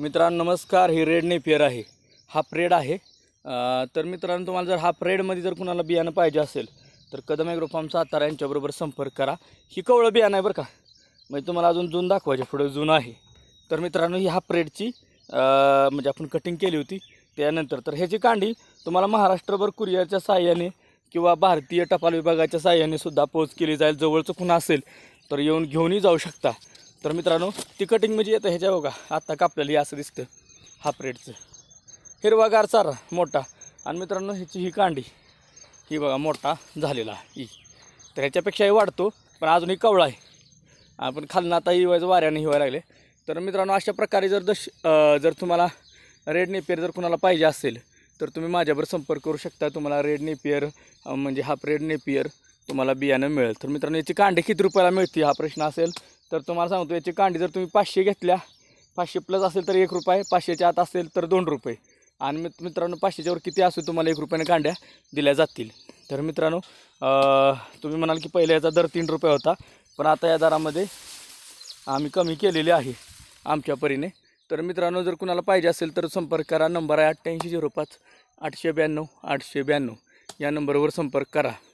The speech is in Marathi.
मित्रांनो नमस्कार ही रेड नेपियर आहे हा प्रेड आहे तर मित्रांनो तुम्हाला जर हा प्रेडमध्ये जर कुणाला बियाणं पाहिजे असेल तर कदम फार्म सातारा यांच्याबरोबर संपर्क करा ही कवळं बियाणं आहे बरं का म्हणजे तुम्हाला अजून जून दाखवायचे पुढे जून आहे तर मित्रांनो ही हा प्रेडची म्हणजे आपण कटिंग केली होती त्यानंतर तर ह्याची कांडी तुम्हाला महाराष्ट्रभर कुरियरच्या साह्याने किंवा भारतीय टपाल विभागाच्या साह्याने सुद्धा पोच केली जाईल जवळचं कुणा असेल तर येऊन घेऊनही जाऊ शकता तर मित्रांनो ती कटिंग म्हणजे येतं ह्याच्या बघा आत्ता कापलेली असं दिसतं हाफ रेडचं हिरवागार चारा मोठा आणि मित्रांनो ह्याची ही कांडी ही बघा मोठा झालेला ही तर ह्याच्यापेक्षाही वाढतो पण अजूनही कवळा आहे आपण खालनं आता हिवायचं वाऱ्याने हिवायला लागले तर मित्रांनो अशा प्रकारे जर दश जर तुम्हाला रेड नेपियर जर कुणाला पाहिजे असेल तर तुम्ही माझ्यावर संपर्क करू शकता तुम्हाला रेड नेपियर म्हणजे हाफ रेड नेपियर तुम्हाला बियाणं मिळेल तर मित्रांनो याची कांडी किती रुपयाला मिळते हा प्रश्न असेल तर तुम्हाला सांगतो याची कांडी जर तुम्ही पाचशे घेतल्या पाचशे प्लस असेल तर एक रुपये पाचशेच्या आत असेल तर दोन रुपये आणि मित्र मित्रांनो पाचशेच्यावर किती असू तुम्हाला एक रुपयाने कांड्या दिल्या जातील तर मित्रांनो तुम्ही म्हणाल की पहिले याचा दर तीन रुपये होता पण आता या दरामध्ये आम्ही कमी केलेली आहे आमच्या परीने तर मित्रांनो जर कुणाला पाहिजे असेल तर संपर्क करा नंबर आहे अठ्ठ्याऐंशी झिरो पाच आठशे ब्याण्णव आठशे ब्याण्णव या नंबरवर संपर्क करा